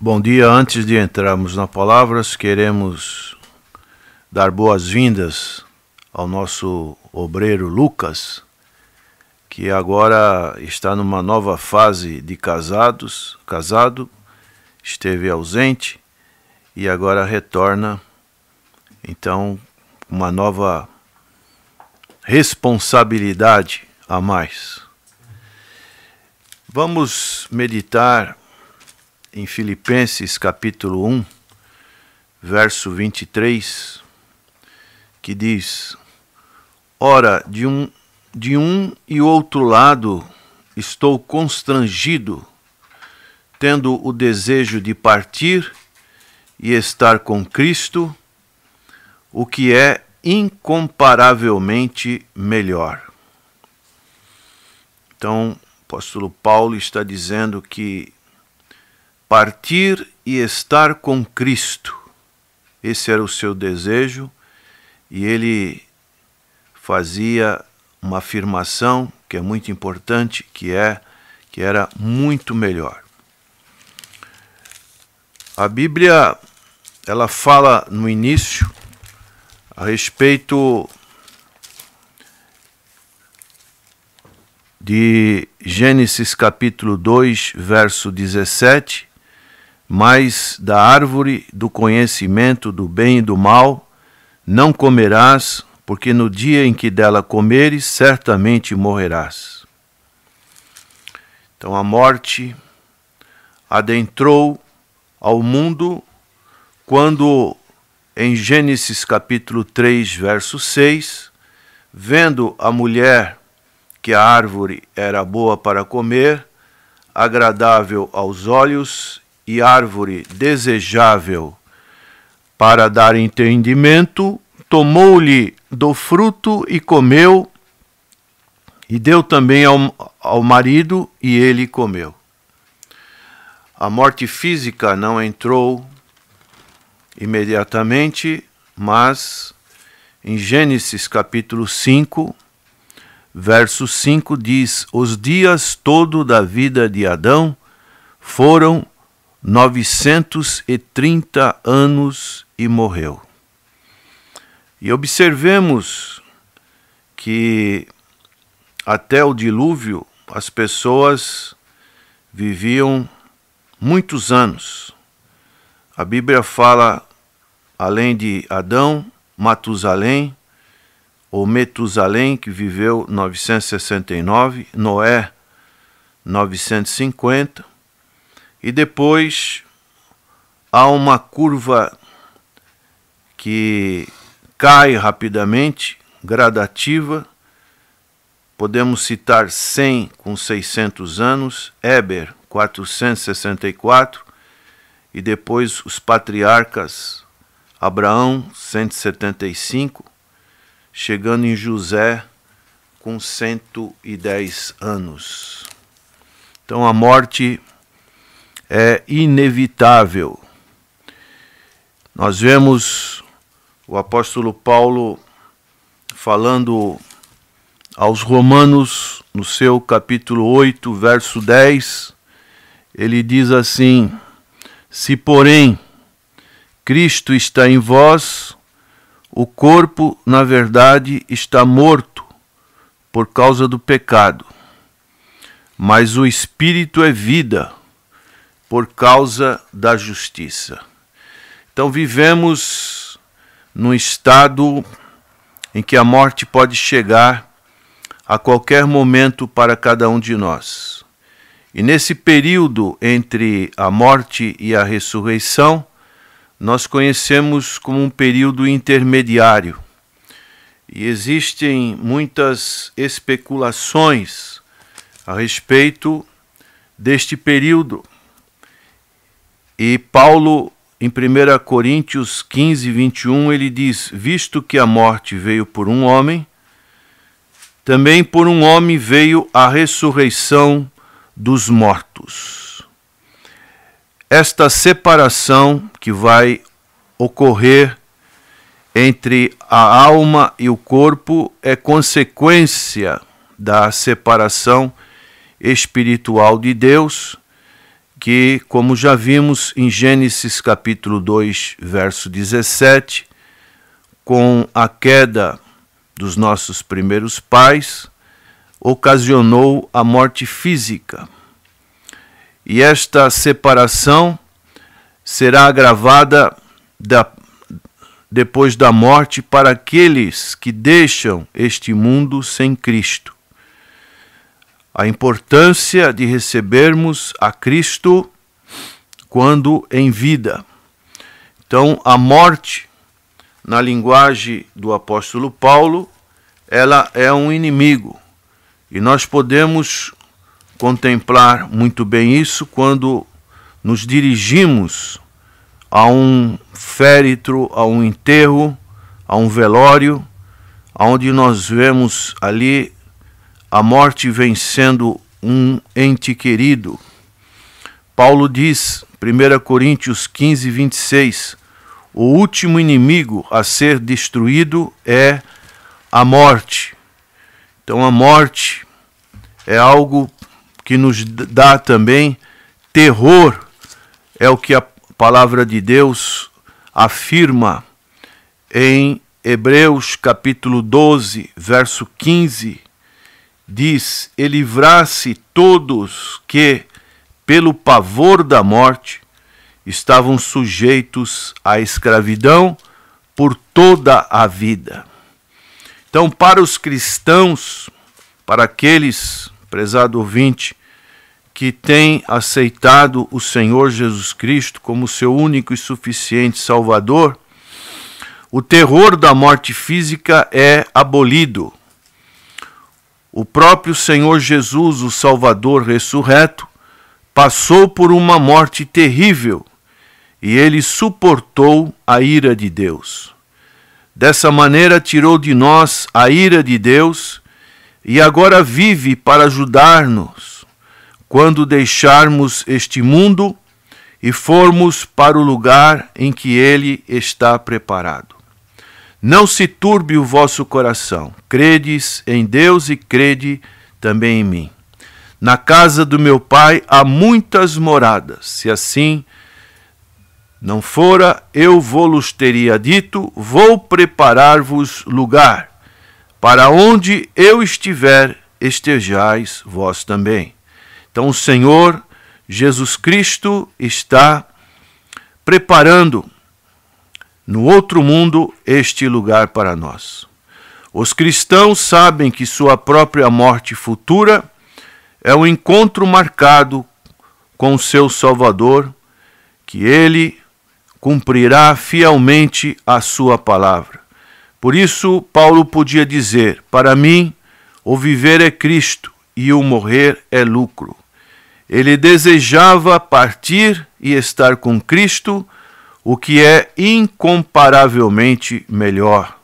Bom dia. Antes de entrarmos na palavras queremos dar boas-vindas ao nosso obreiro Lucas, que agora está numa nova fase de casados, casado, esteve ausente e agora retorna então uma nova responsabilidade a mais. Vamos meditar em Filipenses capítulo 1, verso 23, que diz: Ora, de um, de um e outro lado estou constrangido, tendo o desejo de partir e estar com Cristo, o que é incomparavelmente melhor. Então, o apóstolo Paulo está dizendo que partir e estar com Cristo. Esse era o seu desejo e ele fazia uma afirmação que é muito importante, que é que era muito melhor. A Bíblia ela fala no início a respeito de Gênesis capítulo 2, verso 17, mas da árvore do conhecimento do bem e do mal não comerás, porque no dia em que dela comeres, certamente morrerás. Então a morte adentrou ao mundo quando, em Gênesis capítulo 3, verso 6, vendo a mulher que a árvore era boa para comer, agradável aos olhos e árvore desejável para dar entendimento, tomou-lhe do fruto e comeu, e deu também ao, ao marido, e ele comeu. A morte física não entrou imediatamente, mas em Gênesis capítulo 5, verso 5 diz: Os dias todo da vida de Adão foram 930 anos e morreu. E observemos que até o dilúvio as pessoas viviam muitos anos. A Bíblia fala, além de Adão, Matusalém, ou Metusalém, que viveu 969, Noé 950, e depois há uma curva que cai rapidamente, gradativa. Podemos citar 100 com 600 anos, Eber 464 e depois os patriarcas Abraão 175, chegando em José com 110 anos. Então a morte é inevitável. Nós vemos o apóstolo Paulo falando aos Romanos, no seu capítulo 8, verso 10, ele diz assim: Se, porém, Cristo está em vós, o corpo, na verdade, está morto por causa do pecado, mas o espírito é vida por causa da justiça. Então vivemos num estado em que a morte pode chegar a qualquer momento para cada um de nós. E nesse período entre a morte e a ressurreição, nós conhecemos como um período intermediário. E existem muitas especulações a respeito deste período e Paulo, em 1 Coríntios 15, 21, ele diz: Visto que a morte veio por um homem, também por um homem veio a ressurreição dos mortos. Esta separação que vai ocorrer entre a alma e o corpo é consequência da separação espiritual de Deus que, como já vimos em Gênesis capítulo 2, verso 17, com a queda dos nossos primeiros pais, ocasionou a morte física. E esta separação será agravada da, depois da morte para aqueles que deixam este mundo sem Cristo a importância de recebermos a Cristo quando em vida. Então, a morte, na linguagem do apóstolo Paulo, ela é um inimigo. E nós podemos contemplar muito bem isso quando nos dirigimos a um féretro, a um enterro, a um velório, onde nós vemos ali a morte vencendo um ente querido. Paulo diz, 1 Coríntios 15, 26, o último inimigo a ser destruído é a morte. Então, a morte é algo que nos dá também terror, é o que a palavra de Deus afirma em Hebreus capítulo 12, verso 15 diz: E livrasse todos que, pelo pavor da morte, estavam sujeitos à escravidão por toda a vida. Então, para os cristãos, para aqueles, prezado ouvinte, que têm aceitado o Senhor Jesus Cristo como seu único e suficiente Salvador, o terror da morte física é abolido o próprio Senhor Jesus, o Salvador ressurreto, passou por uma morte terrível e ele suportou a ira de Deus. Dessa maneira, tirou de nós a ira de Deus e agora vive para ajudar-nos quando deixarmos este mundo e formos para o lugar em que ele está preparado. Não se turbe o vosso coração. Credes em Deus e crede também em mim. Na casa do meu pai há muitas moradas. Se assim não fora, eu vou-los teria dito: vou preparar-vos lugar. Para onde eu estiver, estejais vós também. Então o Senhor Jesus Cristo está preparando no outro mundo este lugar para nós. Os cristãos sabem que sua própria morte futura é o um encontro marcado com seu Salvador, que ele cumprirá fielmente a sua palavra. Por isso, Paulo podia dizer: Para mim, o viver é Cristo e o morrer é lucro. Ele desejava partir e estar com Cristo o que é incomparavelmente melhor,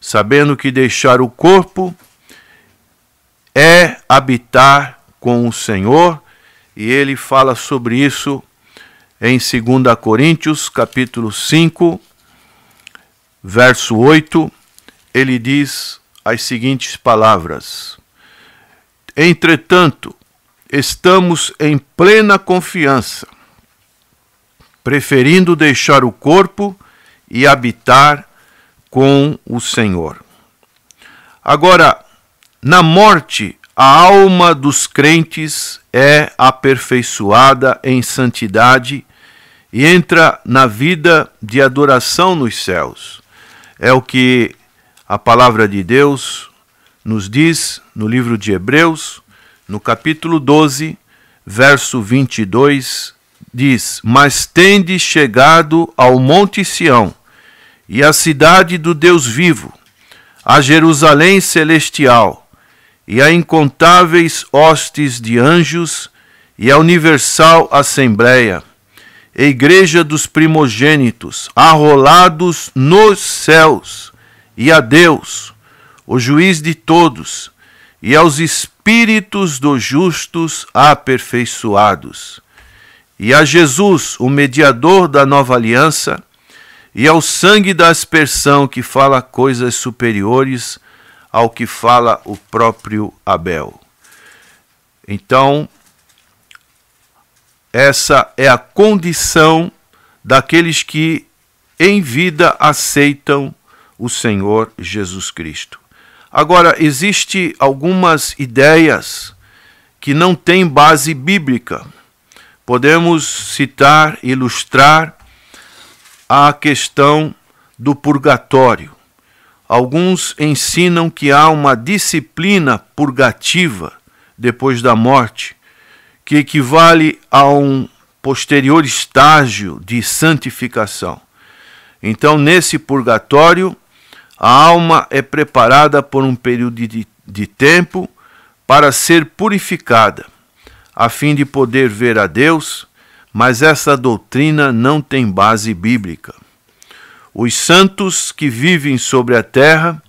sabendo que deixar o corpo é habitar com o Senhor, e ele fala sobre isso em 2 Coríntios, capítulo 5, verso 8, ele diz as seguintes palavras: Entretanto, estamos em plena confiança preferindo deixar o corpo e habitar com o Senhor. Agora, na morte, a alma dos crentes é aperfeiçoada em santidade e entra na vida de adoração nos céus. É o que a palavra de Deus nos diz no livro de Hebreus, no capítulo 12, verso 22 diz: Mas tende chegado ao Monte Sião e à cidade do Deus vivo, a Jerusalém celestial e a incontáveis hostes de anjos e a universal assembleia, a igreja dos primogênitos, arrolados nos céus, e a Deus, o juiz de todos, e aos espíritos dos justos aperfeiçoados e a Jesus, o mediador da nova aliança, e ao sangue da aspersão que fala coisas superiores ao que fala o próprio Abel. Então, essa é a condição daqueles que em vida aceitam o Senhor Jesus Cristo. Agora, existe algumas ideias que não têm base bíblica podemos citar, ilustrar a questão do purgatório. Alguns ensinam que há uma disciplina purgativa depois da morte, que equivale a um posterior estágio de santificação. Então, nesse purgatório, a alma é preparada por um período de, de tempo para ser purificada a fim de poder ver a Deus, mas essa doutrina não tem base bíblica. Os santos que vivem sobre a terra,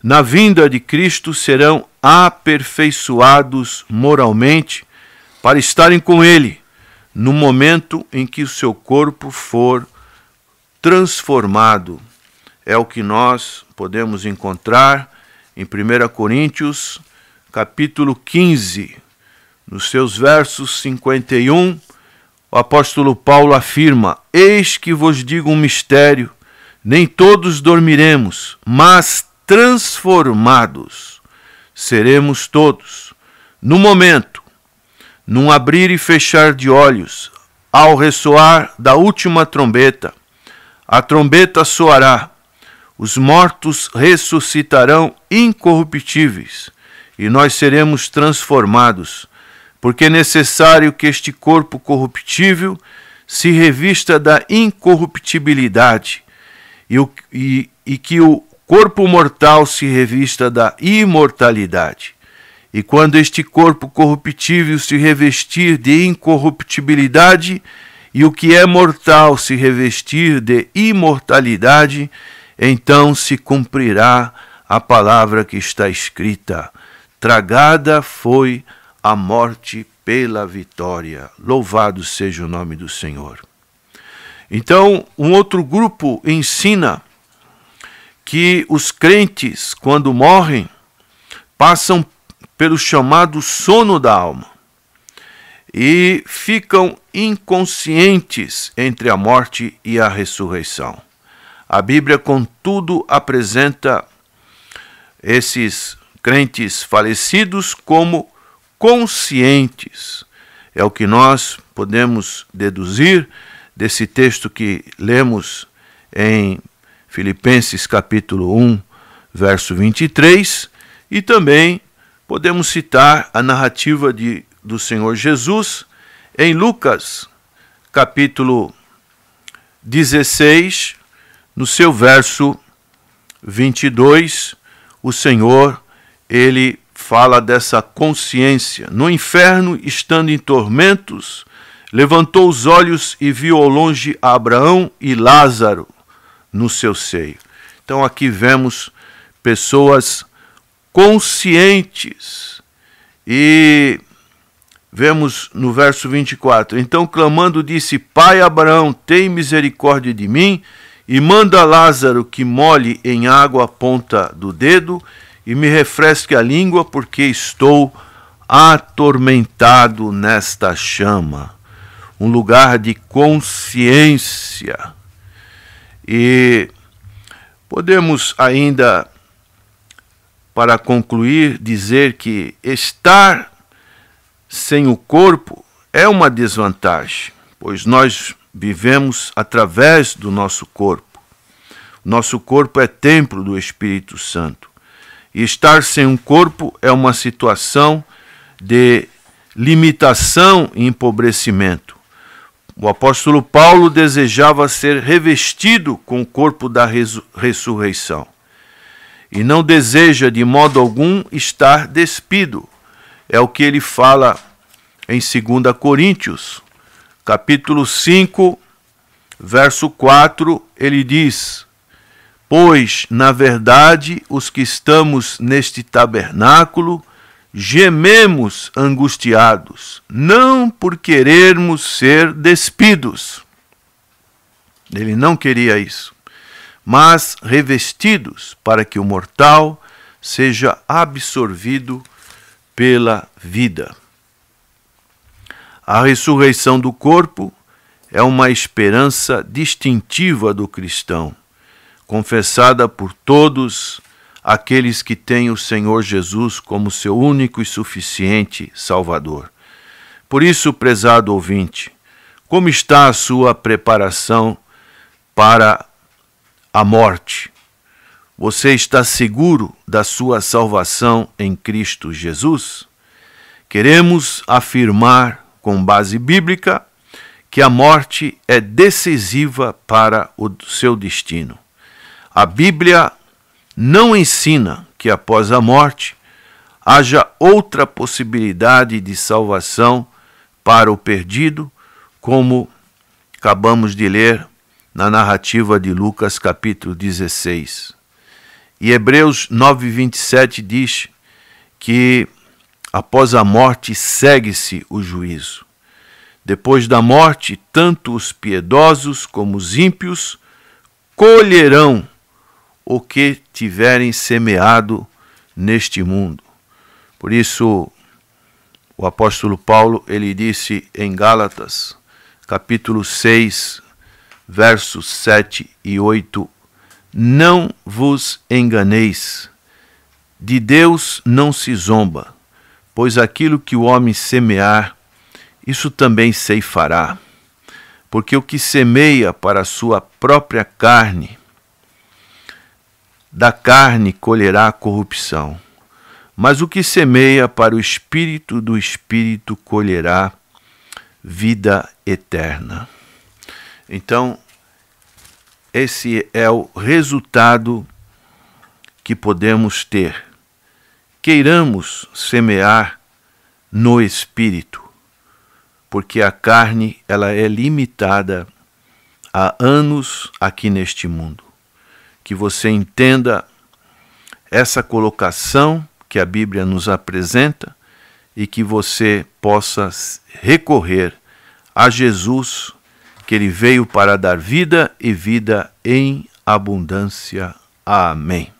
na vinda de Cristo, serão aperfeiçoados moralmente para estarem com Ele no momento em que o seu corpo for transformado. É o que nós podemos encontrar em 1 Coríntios, capítulo 15, nos seus versos 51, o apóstolo Paulo afirma: Eis que vos digo um mistério, nem todos dormiremos, mas transformados seremos todos, no momento, num abrir e fechar de olhos, ao ressoar da última trombeta. A trombeta soará, os mortos ressuscitarão incorruptíveis e nós seremos transformados porque é necessário que este corpo corruptível se revista da incorruptibilidade e, o, e, e que o corpo mortal se revista da imortalidade. E quando este corpo corruptível se revestir de incorruptibilidade, e o que é mortal se revestir de imortalidade, então se cumprirá a palavra que está escrita: Tragada foi a a morte pela vitória. Louvado seja o nome do Senhor. Então, um outro grupo ensina que os crentes, quando morrem, passam pelo chamado sono da alma e ficam inconscientes entre a morte e a ressurreição. A Bíblia, contudo, apresenta esses crentes falecidos como conscientes. É o que nós podemos deduzir desse texto que lemos em Filipenses capítulo 1, verso 23, e também podemos citar a narrativa de, do Senhor Jesus em Lucas capítulo 16, no seu verso 22, o Senhor ele fala dessa consciência. No inferno, estando em tormentos, levantou os olhos e viu ao longe Abraão e Lázaro no seu seio. Então aqui vemos pessoas conscientes e vemos no verso 24: Então clamando, disse: Pai Abraão, tem misericórdia de mim e manda Lázaro que molhe em água a ponta do dedo e me refresque a língua, porque estou atormentado nesta chama. Um lugar de consciência. E podemos ainda, para concluir, dizer que estar sem o corpo é uma desvantagem, pois nós vivemos através do nosso corpo. Nosso corpo é templo do Espírito Santo. E estar sem um corpo é uma situação de limitação e empobrecimento. O apóstolo Paulo desejava ser revestido com o corpo da ressurreição e não deseja de modo algum estar despido. É o que ele fala em 2 Coríntios, capítulo 5, verso 4, ele diz: Pois, na verdade, os que estamos neste tabernáculo gememos angustiados, não por querermos ser despidos. Ele não queria isso, mas revestidos para que o mortal seja absorvido pela vida. A ressurreição do corpo é uma esperança distintiva do cristão confessada por todos aqueles que têm o Senhor Jesus como seu único e suficiente Salvador. Por isso, prezado ouvinte, como está a sua preparação para a morte? Você está seguro da sua salvação em Cristo Jesus? Queremos afirmar, com base bíblica, que a morte é decisiva para o seu destino. A Bíblia não ensina que após a morte haja outra possibilidade de salvação para o perdido, como acabamos de ler na narrativa de Lucas capítulo 16. E Hebreus 9:27 diz que após a morte segue-se o juízo. Depois da morte, tanto os piedosos como os ímpios colherão o que tiverem semeado neste mundo. Por isso, o apóstolo Paulo, ele disse em Gálatas, capítulo 6, versos 7 e 8, Não vos enganeis, de Deus não se zomba, pois aquilo que o homem semear, isso também ceifará. Porque o que semeia para a sua própria carne, da carne colherá a corrupção, mas o que semeia para o espírito do espírito colherá vida eterna. Então, esse é o resultado que podemos ter. Queiramos semear no espírito, porque a carne ela é limitada a anos aqui neste mundo que você entenda essa colocação que a Bíblia nos apresenta e que você possa recorrer a Jesus, que ele veio para dar vida e vida em abundância. Amém.